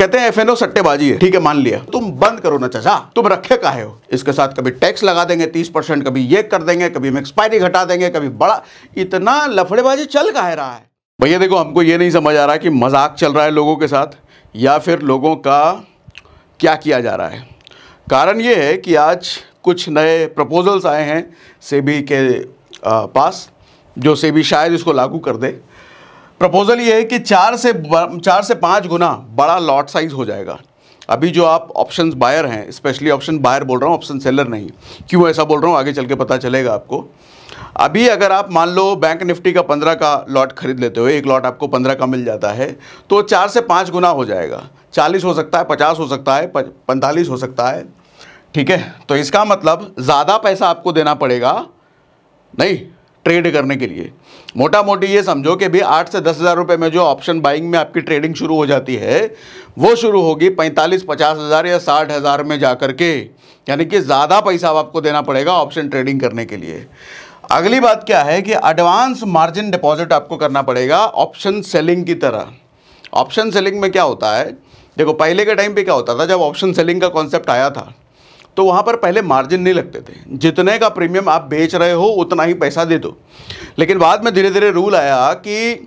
कहते हैं एफ सट्टेबाजी है ठीक है मान लिया तुम बंद करो ना चाचा तुम रखे काहे हो इसके साथ कभी टैक्स लगा देंगे तीस परसेंट कभी ये कर देंगे कभी हम एक्सपायरी घटा देंगे कभी बड़ा इतना लफड़ेबाजी चल है रहा है भैया देखो हमको ये नहीं समझ आ रहा कि मजाक चल रहा है लोगों के साथ या फिर लोगों का क्या किया जा रहा है कारण ये है कि आज कुछ नए प्रपोजल्स आए हैं सेबी के पास जो सेबी शायद इसको लागू कर दे प्रपोजल ये है कि चार से चार से पाँच गुना बड़ा लॉट साइज हो जाएगा अभी जो आप ऑप्शन बायर हैं स्पेशली ऑप्शन बायर बोल रहा हूँ ऑप्शन सेलर नहीं क्यों ऐसा बोल रहा हूँ आगे चल के पता चलेगा आपको अभी अगर आप मान लो बैंक निफ्टी का पंद्रह का लॉट खरीद लेते हो एक लॉट आपको पंद्रह का मिल जाता है तो चार से पाँच गुना हो जाएगा चालीस हो सकता है पचास हो सकता है पैंतालीस हो सकता है ठीक है तो इसका मतलब ज़्यादा पैसा आपको देना पड़ेगा नहीं ट्रेड करने के लिए मोटा मोटी ये समझो कि भी आठ से दस हज़ार रुपये में जो ऑप्शन बाइंग में आपकी ट्रेडिंग शुरू हो जाती है वो शुरू होगी पैंतालीस पचास हज़ार या साठ हज़ार में जा कर के यानी कि ज़्यादा पैसा आपको देना पड़ेगा ऑप्शन ट्रेडिंग करने के लिए अगली बात क्या है कि एडवांस मार्जिन डिपॉजिट आपको करना पड़ेगा ऑप्शन सेलिंग की तरह ऑप्शन सेलिंग में क्या होता है देखो पहले के टाइम पे क्या होता था जब ऑप्शन सेलिंग का कॉन्सेप्ट आया था तो वहाँ पर पहले मार्जिन नहीं लगते थे जितने का प्रीमियम आप बेच रहे हो उतना ही पैसा दे दो लेकिन बाद में धीरे धीरे रूल आया कि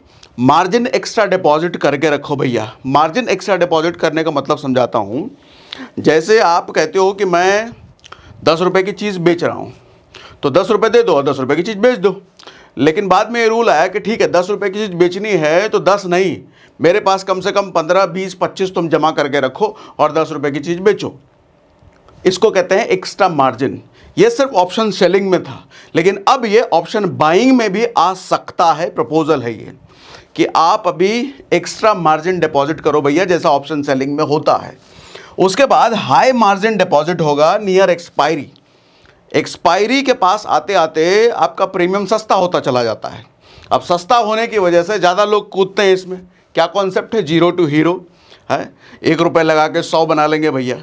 मार्जिन एक्स्ट्रा डिपॉजिट करके रखो भैया मार्जिन एक्स्ट्रा डिपॉजिट करने का मतलब समझाता हूँ जैसे आप कहते हो कि मैं दस रुपये की चीज़ बेच रहा हूँ तो दस रुपये दे दो और दस रुपये की चीज़ बेच दो लेकिन बाद में ये रूल आया कि ठीक है दस रुपये की चीज़ बेचनी है तो दस नहीं मेरे पास कम से कम पंद्रह बीस पच्चीस तुम जमा करके रखो और दस रुपये की चीज़ बेचो इसको कहते हैं एक्स्ट्रा मार्जिन ये सिर्फ ऑप्शन सेलिंग में था लेकिन अब ये ऑप्शन बाइंग में भी आ सकता है प्रपोजल है ये कि आप अभी एक्स्ट्रा मार्जिन डिपॉजिट करो भैया जैसा ऑप्शन सेलिंग में होता है उसके बाद हाई मार्जिन डिपॉजिट होगा नियर एक्सपायरी एक्सपायरी के पास आते आते आपका प्रीमियम सस्ता होता चला जाता है अब सस्ता होने की वजह से ज़्यादा लोग कूदते हैं इसमें क्या कॉन्सेप्ट है जीरो टू हीरो है एक रुपये लगा के सौ बना लेंगे भैया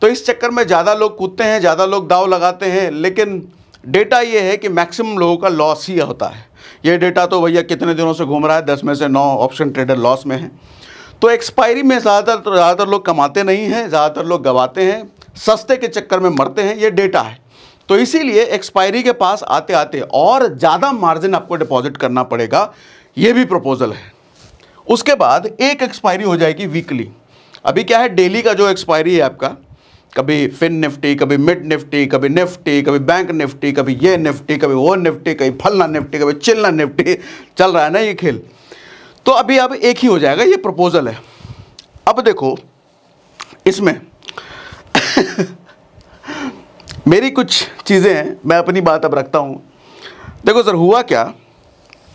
तो इस चक्कर में ज़्यादा लोग कूदते हैं ज़्यादा लोग दाव लगाते हैं लेकिन डेटा ये है कि मैक्सिमम लोगों का लॉस ही होता है ये डेटा तो भैया कितने दिनों से घूम रहा है दस में से नौ ऑप्शन ट्रेडर लॉस में है तो एक्सपायरी में ज़्यादातर तो ज़्यादातर लोग कमाते नहीं हैं ज़्यादातर लोग गवाते हैं सस्ते के चक्कर में मरते हैं ये डेटा है तो इसीलिए एक्सपायरी के पास आते आते और ज़्यादा मार्जिन आपको डिपॉजिट करना पड़ेगा ये भी प्रपोजल है उसके बाद एक एक्सपायरी हो जाएगी वीकली अभी क्या है डेली का जो एक्सपायरी है आपका कभी फिन निफ्टी कभी मिड निफ्टी कभी निफ्टी कभी बैंक निफ्टी कभी ये निफ्टी कभी वो निफ्टी कभी फलना निफ्टी कभी चिल्ला निफ्टी चल रहा है ना ये खेल तो अभी अब एक ही हो जाएगा ये प्रपोजल है अब देखो इसमें मेरी कुछ चीज़ें हैं मैं अपनी बात अब रखता हूँ देखो सर हुआ क्या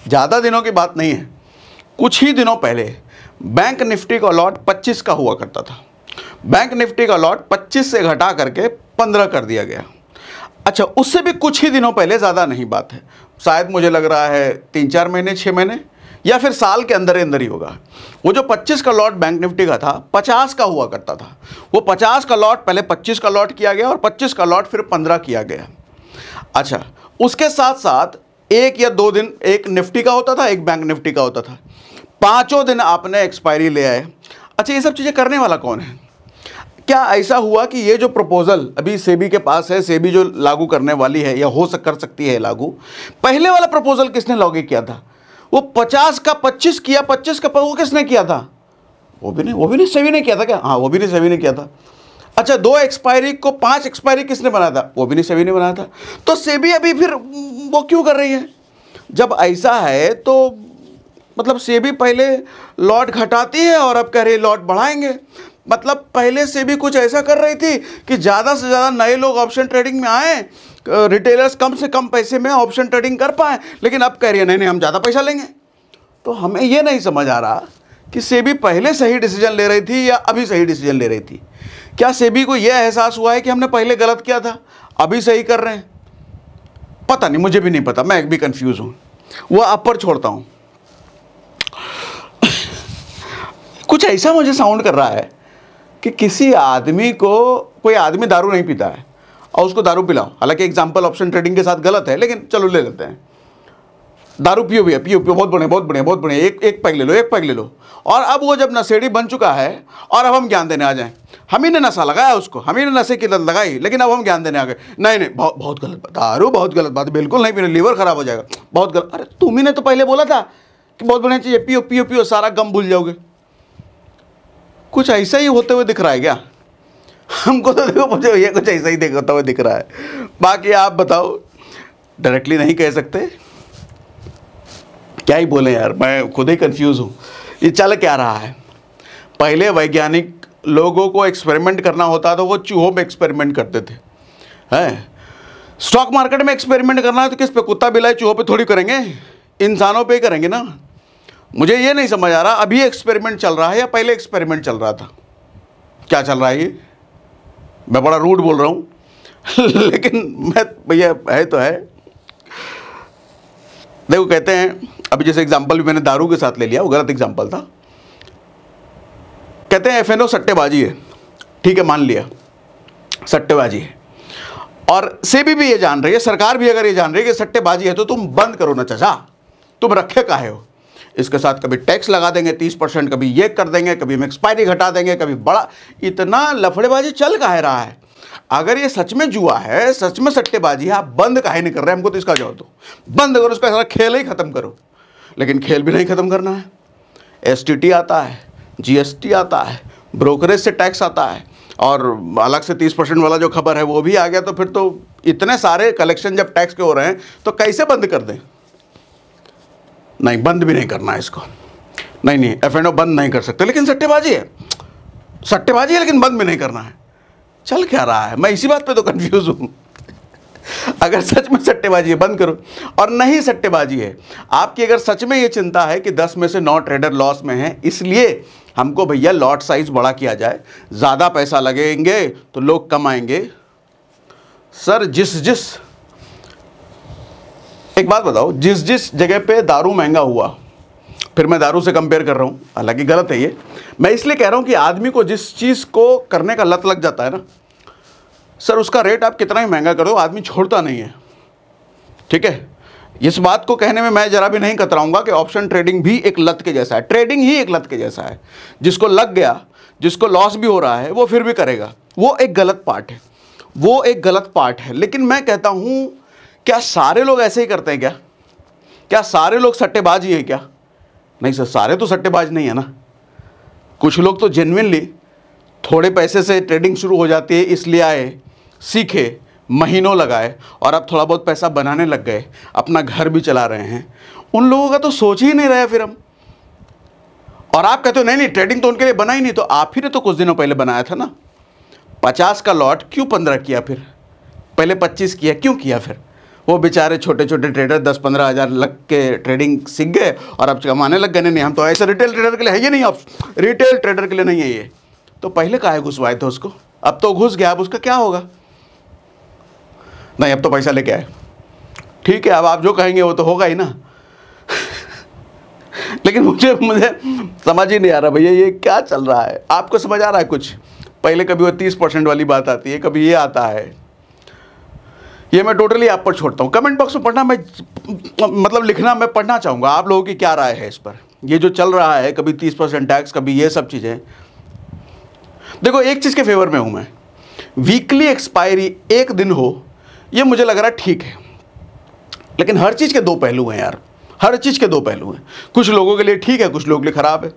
ज़्यादा दिनों की बात नहीं है कुछ ही दिनों पहले बैंक निफ्टी का अलॉट 25 का हुआ करता था बैंक निफ्टी का लॉट 25 से घटा करके 15 कर दिया गया अच्छा उससे भी कुछ ही दिनों पहले ज़्यादा नहीं बात है शायद मुझे लग रहा है तीन चार महीने छः महीने या फिर साल के अंदर ही अंदर ही होगा वो जो 25 का लॉट बैंक निफ्टी का था 50 का हुआ करता था वो 50 का लॉट पहले 25 का लॉट किया गया और 25 का लॉट फिर 15 किया गया अच्छा उसके साथ साथ एक या दो दिन एक निफ्टी का होता था एक बैंक निफ्टी का होता था पाँचों दिन आपने एक्सपायरी ले आए अच्छा ये सब चीज़ें करने वाला कौन है क्या ऐसा हुआ कि ये जो प्रपोजल अभी सेबी के पास है सेबी जो लागू करने वाली है या हो सक कर सकती है लागू पहले वाला प्रपोजल किसने लागू किया था वो पचास का पच्चीस किया पच्चीस का वो किसने किया था वो भी नहीं वो भी नहीं सेबी ने किया था क्या हाँ वो भी नहीं सेबी ने किया था अच्छा दो एक्सपायरी को पांच एक्सपायरी किसने बनाया था वो भी नहीं सेबी ने बनाया था तो सेबी अभी फिर वो क्यों कर रही है जब ऐसा है तो मतलब सेबी पहले लॉट घटाती है और अब कह रही है लॉट बढ़ाएंगे मतलब पहले से भी कुछ ऐसा कर रही थी कि ज़्यादा से ज़्यादा नए लोग ऑप्शन ट्रेडिंग में आए रिटेलर्स कम से कम पैसे में ऑप्शन ट्रेडिंग कर पाएँ लेकिन अब कह रही है नहीं नहीं हम ज़्यादा पैसा लेंगे तो हमें ये नहीं समझ आ रहा कि सेबी पहले सही डिसीजन ले रही थी या अभी सही डिसीजन ले रही थी क्या सेबी को यह एहसास हुआ है कि हमने पहले गलत किया था अभी सही कर रहे हैं पता नहीं मुझे भी नहीं पता मैं एक भी कंफ्यूज हूँ वह अपर पर छोड़ता हूँ कुछ ऐसा मुझे साउंड कर रहा है कि किसी आदमी को कोई आदमी दारू नहीं पीता है और उसको दारू पिलाओ हालांकि एग्जाम्पल ऑप्शन ट्रेडिंग के साथ गलत है लेकिन चलो ले लेते हैं दारू पियो भैया पियो पियो बहुत बढ़िया बहुत बढ़िया बहुत बढ़िया एक एक पैग ले लो एक पैग ले लो और अब वो जब नशेड़ी बन चुका है और अब हम ज्ञान देने आ जाएं हम ही ने नशा लगाया उसको हम ही ने नशे की लत लगाई लेकिन अब हम ज्ञान देने आ गए नहीं नहीं बहुत बहुत गलत बात दारू बहुत गलत बात बिल्कुल नहीं पीना लीवर खराब हो जाएगा बहुत गलत अरे तुम्हें तो पहले बोला था कि बहुत बढ़िया चीज़ पियो पियो पियो सारा गम भूल जाओगे कुछ ऐसा ही होते हुए दिख रहा है क्या हमको तो देखो मुझे ये कुछ ऐसा ही देखता होता हुआ दिख रहा है बाकी आप बताओ डायरेक्टली नहीं कह सकते क्या ही बोले यार मैं खुद ही कंफ्यूज हूँ ये चल क्या रहा है पहले वैज्ञानिक लोगों को एक्सपेरिमेंट करना होता तो वो चूहों में एक्सपेरिमेंट करते थे हैं स्टॉक मार्केट में एक्सपेरिमेंट करना है तो किस पे कुत्ता बिलाई चूहों पे थोड़ी करेंगे इंसानों पे ही करेंगे ना मुझे ये नहीं समझ आ रहा अभी एक्सपेरिमेंट चल रहा है या पहले एक्सपेरिमेंट चल रहा था क्या चल रहा है ये मैं बड़ा रूड बोल रहा हूँ लेकिन मैं भैया है तो है देखो कहते हैं अभी जैसे एग्जाम्पल भी मैंने दारू के साथ ले लिया वो गलत एग्जाम्पल था कहते हैं एफ सट्टेबाजी है ठीक है मान लिया सट्टेबाजी है और सेबी भी ये जान रही है सरकार भी अगर ये जान रही है कि सट्टेबाजी है तो तुम बंद करो ना चाचा तुम रखे काहे हो इसके साथ कभी टैक्स लगा देंगे तीस परसेंट कभी ये कर देंगे कभी हम एक्सपायरी घटा देंगे कभी बड़ा इतना लफड़ेबाजी चल का है रहा है अगर ये सच में जुआ है सच में सट्टेबाजी है आप बंद कहे नहीं कर रहे हमको तो इसका जवाब दो बंद करो इसका सारा खेल ही ख़त्म करो लेकिन खेल भी नहीं ख़त्म करना है एस आता है जी आता है ब्रोकरेज से टैक्स आता है और अलग से तीस परसेंट वाला जो खबर है वो भी आ गया तो फिर तो इतने सारे कलेक्शन जब टैक्स के हो रहे हैं तो कैसे बंद कर दें नहीं बंद भी नहीं करना है इसको नहीं नहीं एफ एंड ओ बंद नहीं कर सकते लेकिन सट्टेबाजी है सट्टेबाजी है लेकिन बंद भी नहीं करना है चल क्या रहा है मैं इसी बात पे तो कंफ्यूज हूँ अगर सच में सट्टेबाजी है बंद करो और नहीं सट्टेबाजी है आपकी अगर सच में ये चिंता है कि 10 में से 9 ट्रेडर लॉस में हैं इसलिए हमको भैया लॉट साइज बड़ा किया जाए ज़्यादा पैसा लगेंगे तो लोग कम आएंगे सर जिस जिस एक बात बताओ जिस जिस जगह पे दारू महंगा हुआ फिर मैं दारू से कंपेयर कर रहा हूँ हालांकि गलत है ये मैं इसलिए कह रहा हूँ कि आदमी को जिस चीज़ को करने का लत लग जाता है ना सर उसका रेट आप कितना ही महंगा करो आदमी छोड़ता नहीं है ठीक है इस बात को कहने में मैं जरा भी नहीं कतराऊंगा कि ऑप्शन ट्रेडिंग भी एक लत के जैसा है ट्रेडिंग ही एक लत के जैसा है जिसको लग गया जिसको लॉस भी हो रहा है वो फिर भी करेगा वो एक गलत पार्ट है वो एक गलत पार्ट है लेकिन मैं कहता हूँ क्या सारे लोग ऐसे ही करते हैं क्या क्या सारे लोग सट्टेबाज ही है क्या नहीं सर सारे तो सट्टेबाज नहीं है ना कुछ लोग तो जेनविनली थोड़े पैसे से ट्रेडिंग शुरू हो जाती है इसलिए आए सीखे महीनों लगाए और अब थोड़ा बहुत पैसा बनाने लग गए अपना घर भी चला रहे हैं उन लोगों का तो सोच ही नहीं रहा फिर हम और आप कहते हो नहीं नहीं ट्रेडिंग तो उनके लिए बना ही नहीं तो आप ही ने तो कुछ दिनों पहले बनाया था ना पचास का लॉट क्यों पंद्रह किया फिर पहले पच्चीस किया क्यों किया फिर वो बेचारे छोटे छोटे ट्रेडर दस पंद्रह हज़ार लग के ट्रेडिंग सीख गए और अब कमाने लग गए नहीं हम तो ऐसे रिटेल ट्रेडर के लिए है ये नहीं अब रिटेल ट्रेडर के लिए नहीं है ये तो पहले है घुसवाए थे उसको अब तो घुस गया अब उसका क्या होगा नहीं अब तो पैसा लेके आए ठीक है अब आप जो कहेंगे वो तो होगा ही ना लेकिन मुझे मुझे समझ ही नहीं आ रहा भैया ये क्या चल रहा है आपको समझ आ रहा है कुछ पहले कभी वो तीस परसेंट वाली बात आती है कभी ये आता है ये मैं टोटली आप पर छोड़ता हूँ कमेंट बॉक्स में पढ़ना मैं मतलब लिखना मैं पढ़ना चाहूँगा आप लोगों की क्या राय है इस पर ये जो चल रहा है कभी तीस परसेंट टैक्स कभी ये सब चीज़ें देखो एक चीज़ के फेवर में हूँ मैं वीकली एक्सपायरी एक दिन हो ये मुझे लग रहा है ठीक है लेकिन हर चीज़ के दो पहलू हैं यार हर चीज़ के दो पहलू हैं कुछ लोगों के लिए ठीक है कुछ लोगों के लिए ख़राब है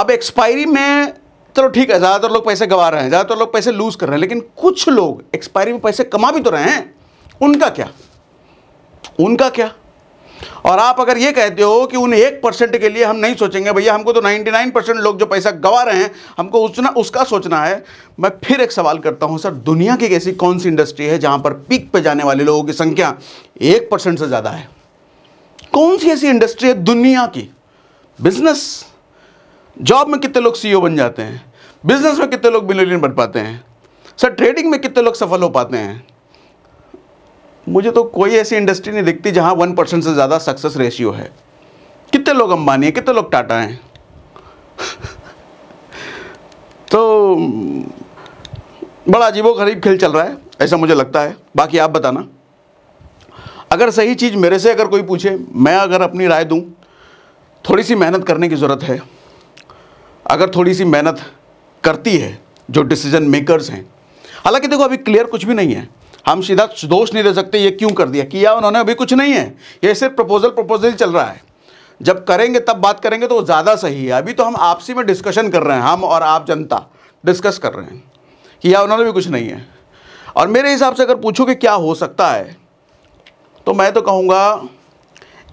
अब एक्सपायरी में चलो ठीक है ज़्यादातर लोग पैसे गवा रहे हैं ज़्यादातर लोग पैसे लूज़ कर रहे हैं लेकिन कुछ लोग एक्सपायरी में पैसे कमा भी तो रहे हैं उनका क्या उनका क्या और आप अगर ये कहते हो कि उन एक परसेंट के लिए हम नहीं सोचेंगे भैया हमको तो 99 परसेंट लोग जो पैसा गवा रहे हैं हमको उसना उसका सोचना है मैं फिर एक सवाल करता हूं सर दुनिया की ऐसी कौन सी इंडस्ट्री है जहां पर पीक पे जाने वाले लोगों की संख्या एक परसेंट से ज़्यादा है कौन सी ऐसी इंडस्ट्री है दुनिया की बिजनेस जॉब में कितने लोग सीईओ e बन जाते हैं बिजनेस में कितने लोग मिलियन बन पाते हैं सर ट्रेडिंग में कितने लोग सफल हो पाते हैं मुझे तो कोई ऐसी इंडस्ट्री नहीं दिखती जहाँ वन परसेंट से ज़्यादा सक्सेस रेशियो है कितने लोग अंबानी हैं कितने लोग टाटा हैं तो बड़ा अजीबो गरीब खेल चल रहा है ऐसा मुझे लगता है बाकी आप बताना अगर सही चीज़ मेरे से अगर कोई पूछे मैं अगर अपनी राय दूँ थोड़ी सी मेहनत करने की ज़रूरत है अगर थोड़ी सी मेहनत करती है जो डिसीजन मेकर्स हैं हालांकि देखो अभी क्लियर कुछ भी नहीं है हम सीधा दोष नहीं दे सकते ये क्यों कर दिया किया उन्होंने अभी कुछ नहीं है ये सिर्फ प्रपोजल प्रपोजल चल रहा है जब करेंगे तब बात करेंगे तो ज़्यादा सही है अभी तो हम आपसी में डिस्कशन कर रहे हैं हम और आप जनता डिस्कस कर रहे हैं किया उन्होंने भी कुछ नहीं है और मेरे हिसाब से अगर पूछो कि क्या हो सकता है तो मैं तो कहूँगा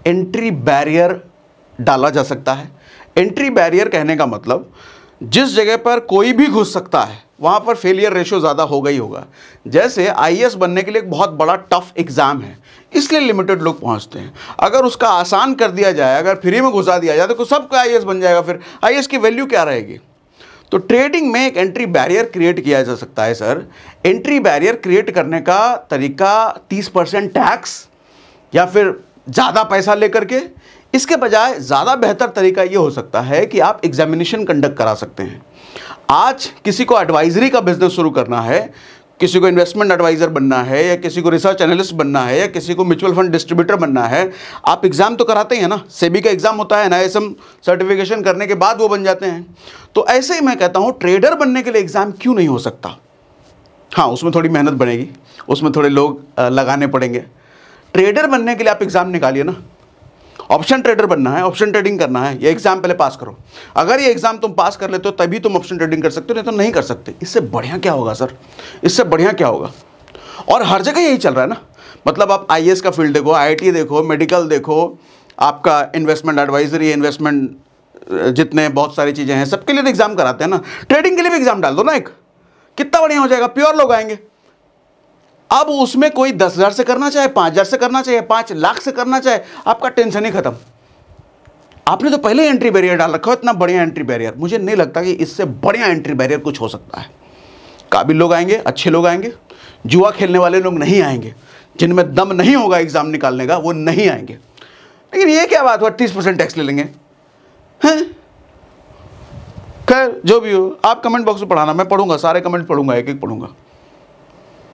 एंट्री बैरियर डाला जा सकता है एंट्री बैरियर कहने का मतलब जिस जगह पर कोई भी घुस सकता है वहाँ पर फेलियर रेशो ज़्यादा होगा ही होगा जैसे आई e बनने के लिए एक बहुत बड़ा टफ एग्ज़ाम है इसलिए लिमिटेड लोग पहुँचते हैं अगर उसका आसान कर दिया जाए अगर फ्री में घुसा दिया जाए तो सबका आई e बन जाएगा फिर आई e की वैल्यू क्या रहेगी तो ट्रेडिंग में एक एंट्री बैरियर क्रिएट किया जा सकता है सर एंट्री बैरियर क्रिएट करने का तरीका 30 परसेंट टैक्स या फिर ज़्यादा पैसा लेकर के इसके बजाय ज़्यादा बेहतर तरीका ये हो सकता है कि आप एग्जामिनेशन कंडक्ट करा सकते हैं आज किसी को एडवाइजरी का बिजनेस शुरू करना है किसी को इन्वेस्टमेंट एडवाइज़र बनना है या किसी को रिसर्च एनालिस्ट बनना है या किसी को म्यूचुअल फंड डिस्ट्रीब्यूटर बनना है आप एग्ज़ाम तो कराते हैं ना सेबी का एग्ज़ाम होता है एन सर्टिफिकेशन करने के बाद वो बन जाते हैं तो ऐसे ही मैं कहता हूँ ट्रेडर बनने के लिए एग्ज़ाम क्यों नहीं हो सकता हाँ उसमें थोड़ी मेहनत बनेगी उसमें थोड़े लोग लगाने पड़ेंगे ट्रेडर बनने के लिए आप एग्ज़ाम निकालिए ना ऑप्शन ट्रेडर बनना है ऑप्शन ट्रेडिंग करना है ये एग्जाम पहले पास करो अगर ये एग्जाम तुम पास कर लेते हो तभी तुम ऑप्शन ट्रेडिंग कर सकते हो नहीं तो नहीं कर सकते इससे बढ़िया क्या होगा सर इससे बढ़िया क्या होगा और हर जगह यही चल रहा है ना मतलब आप आई का फील्ड देखो आई देखो मेडिकल देखो आपका इन्वेस्टमेंट एडवाइजरी इन्वेस्टमेंट जितने बहुत सारी चीज़ें हैं सबके लिए एग्ज़ाम तो कराते हैं ना ट्रेडिंग के लिए भी एग्ज़ाम डाल दो ना एक कितना बढ़िया हो जाएगा प्योर लोग आएंगे अब उसमें कोई दस हज़ार से करना चाहे पाँच हज़ार से करना चाहे पाँच लाख से करना चाहे आपका टेंशन ही खत्म आपने तो पहले एंट्री बैरियर डाल रखा हो इतना बढ़िया एंट्री बैरियर मुझे नहीं लगता कि इससे बढ़िया एंट्री बैरियर कुछ हो सकता है काबिल लोग आएंगे अच्छे लोग आएंगे जुआ खेलने वाले लोग नहीं आएंगे जिनमें दम नहीं होगा एग्ज़ाम निकालने का वो नहीं आएंगे लेकिन ये क्या बात हुआ तीस परसेंट टैक्स ले लेंगे हैं खैर जो भी हो आप कमेंट बॉक्स में पढ़ाना मैं पढ़ूंगा सारे कमेंट पढ़ूंगा एक एक पढ़ूंगा